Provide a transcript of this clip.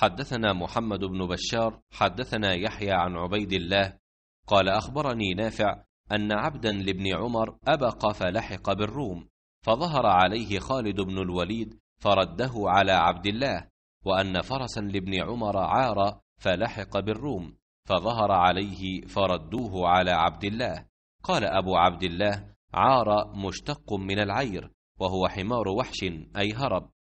حدثنا محمد بن بشار حدثنا يحيى عن عبيد الله قال اخبرني نافع ان عبدا لابن عمر ابق فلحق بالروم فظهر عليه خالد بن الوليد فرده على عبد الله وان فرسا لابن عمر عار فلحق بالروم فظهر عليه فردوه على عبد الله قال ابو عبد الله عار مشتق من العير وهو حمار وحش اي هرب